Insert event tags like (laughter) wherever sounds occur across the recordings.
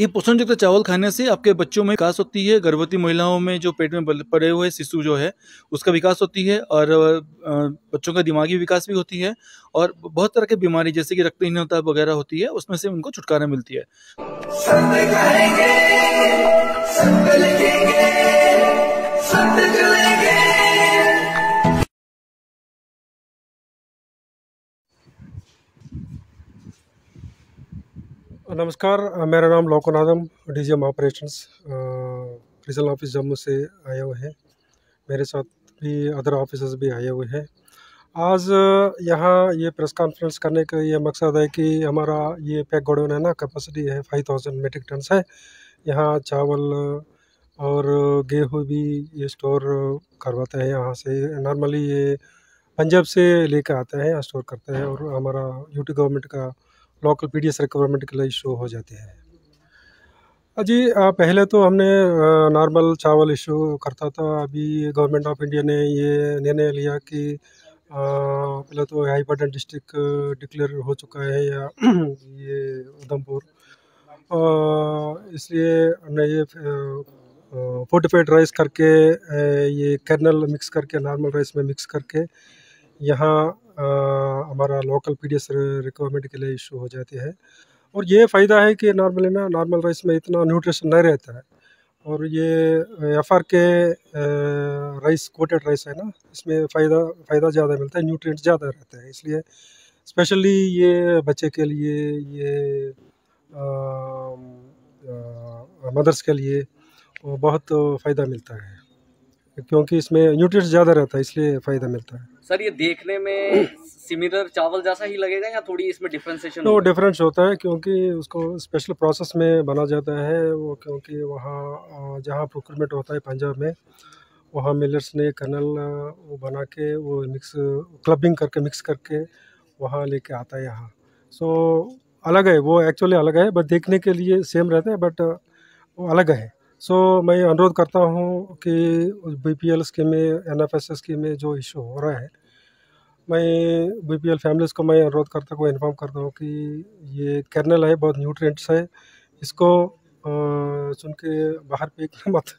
ये युक्त चावल खाने से आपके बच्चों में विकास होती है गर्भवती महिलाओं में जो पेट में पड़े हुए शिशु जो है उसका विकास होती है और बच्चों का दिमागी विकास भी होती है और बहुत तरह की बीमारी जैसे कि रक्तहीनता वगैरह होती है उसमें से उनको छुटकारा मिलती है नमस्कार मेरा नाम Lokan Adam D G M operation regional office Jammu से आए हुए हैं मेरे साथ भी अदर ऑफिसर्स भी आए हुए हैं आज यहाँ ये प्रेस कॉन्फ्रेंस करने का ये मकसद है कि हमारा ये पैक गोडाउन है ना कैपेसिटी है फाइव थाउजेंड मेट्रिक टन है यहाँ चावल और गेहूँ भी ये स्टोर करवाते हैं यहाँ से नॉर्मली ये पंजाब से लेकर आते हैं स्टोर करते हैं और हमारा यूटी गवर्नमेंट का local P D S requirement के लिए इशू हो जाते हैं हाँ जी पहले तो हमने नॉर्मल चावल इशू करता था अभी गवर्नमेंट ऑफ इंडिया ने ये निर्णय लिया कि पहले तो हाईपाटन डिस्ट्रिक्ट डिक्लेयर हो चुका है या (clears throat) ये उधमपुर इसलिए हमने ये फोर्टिफाइड राइस करके ये कर्नल मिक्स करके नॉर्मल राइस में मिक्स करके यहाँ हमारा लोकल पी रिक्वायरमेंट के लिए इशू हो जाती है और ये फ़ायदा है कि नॉर्मली ना नॉर्मल राइस में इतना न्यूट्रिशन नहीं रहता है और ये F R K rice coated rice है ना इसमें फ़ायदा फ़ायदा ज़्यादा मिलता है न्यूट्रिएंट्स ज़्यादा रहते हैं इसलिए स्पेशली ये बच्चे के लिए ये मदर्स के लिए बहुत फ़ायदा मिलता है क्योंकि इसमें न्यूट्रिएंट्स ज़्यादा रहता है इसलिए फ़ायदा मिलता है सर ये देखने में सिमिलर चावल जैसा ही लगेगा या थोड़ी इसमें डिफ्रेंसेशन तो डिफरेंस होता है क्योंकि उसको स्पेशल प्रोसेस में बना जाता है वो क्योंकि वहाँ जहाँ प्रोक्रमेंट होता है पंजाब में वहाँ मिलर्स ने कनल वो बना के वो मिक्स क्लबिंग करके मिक्स करके वहाँ लेके आता है यहाँ सो so, अलग है वो एक्चुअली अलग है बट देखने के लिए सेम रहता है बट वो अलग है सो so, मैं अनुरोध करता हूँ कि बी पी एल स्कीम में एन एफ एस स्कीम में जो इशू हो रहा है मैं बी पी एल फैमिलीज़ को मैं अनुरोध करता हूँ इन्फॉर्म करता हूँ कि ये कैरनल है बहुत न्यूट्रिएंट्स है इसको सुन के बाहर फेंकना मत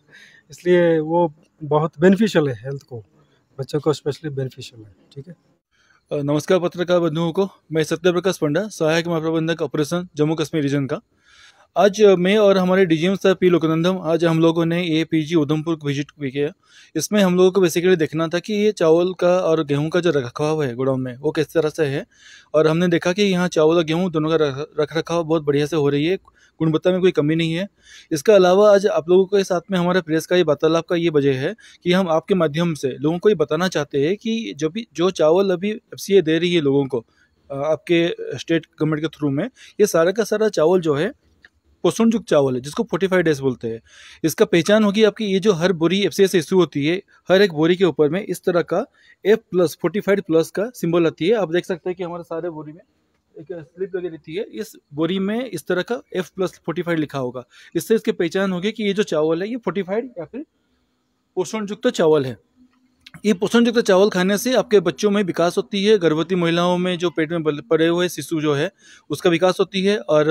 इसलिए वो बहुत बेनिफिशियल है हेल्थ को बच्चों को स्पेशली बेनिफिशियल है ठीक है नमस्कार पत्रकार बंधुओं को मैं सत्य प्रकाश पंडा सहायक महाप्रबंधक ऑपरेशन जम्मू कश्मीर रीजन का आज मैं और हमारे D G sir P Loknandam आज हम लोगों ने A P G Udhampur visit भी किया इसमें हम लोगों को बेसिकली देखना था कि ये चावल का और गेहूं का जो रखरखाव है गोडाउन में वो किस तरह से है और हमने देखा कि यहाँ चावल और गेहूँ दोनों का रख रखाव बहुत बढ़िया से हो रही है गुणवत्ता में कोई कमी नहीं है इसके अलावा आज आप लोगों के साथ में हमारे प्रेस का ये वार्तालाप का ये वजह है कि हम आपके माध्यम से लोगों को ये बताना चाहते हैं कि जो भी जो चावल अभी एफ दे रही है लोगों को आपके स्टेट गवर्नमेंट के थ्रू में ये सारा का सारा चावल जो है युक्त चावल है जिसको फोर्टिफाइड डेज बोलते हैं इसका पहचान होगी आपकी ये जो हर बोरी एफ से इशू होती है हर एक बोरी के ऊपर में इस तरह का एफ प्लस फोर्टिफाइड प्लस का सिंबल आती है आप देख सकते हैं कि हमारे सारे बोरी में एक स्लिप लगी रहती है इस बोरी में इस तरह का एफ प्लस फोर्टिफाइड लिखा होगा इससे इसकी पहचान होगी कि ये जो चावल है ये फोर्टिफाइड या फिर पोषण युक्त तो चावल है ये पोषण युक्त चावल खाने से आपके बच्चों में विकास होती है गर्भवती महिलाओं में जो पेट में पड़े हुए शिशु जो है उसका विकास होती है और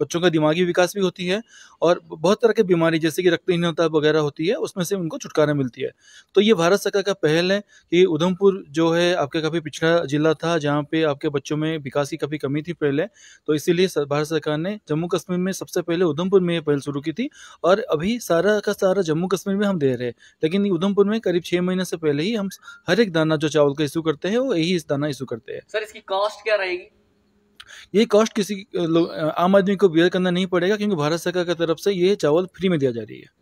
बच्चों का दिमागी विकास भी होती है और बहुत तरह की बीमारी जैसे कि रक्तहीनता वगैरह होती है उसमें से उनको छुटकारा मिलती है तो ये भारत सरकार का पहल है कि उधमपुर जो है आपका काफ़ी पिछड़ा जिला था जहाँ पे आपके बच्चों में विकास की काफ़ी कमी थी पहले तो इसीलिए भारत सरकार ने जम्मू कश्मीर में सबसे पहले उधमपुर में ये पहल शुरू की थी और अभी सारा का सारा जम्मू कश्मीर में हम दे रहे हैं लेकिन उधमपुर में करीब छः महीने महीने से पहले ही हम हर एक दाना जो चावल का इशू करते हैं वो यही इस दाना इशू करते हैं सर इसकी कॉस्ट क्या रहेगी ये कॉस्ट किसी आम आदमी को बियर करना नहीं पड़ेगा क्योंकि भारत सरकार की तरफ से ये चावल फ्री में दिया जा रही है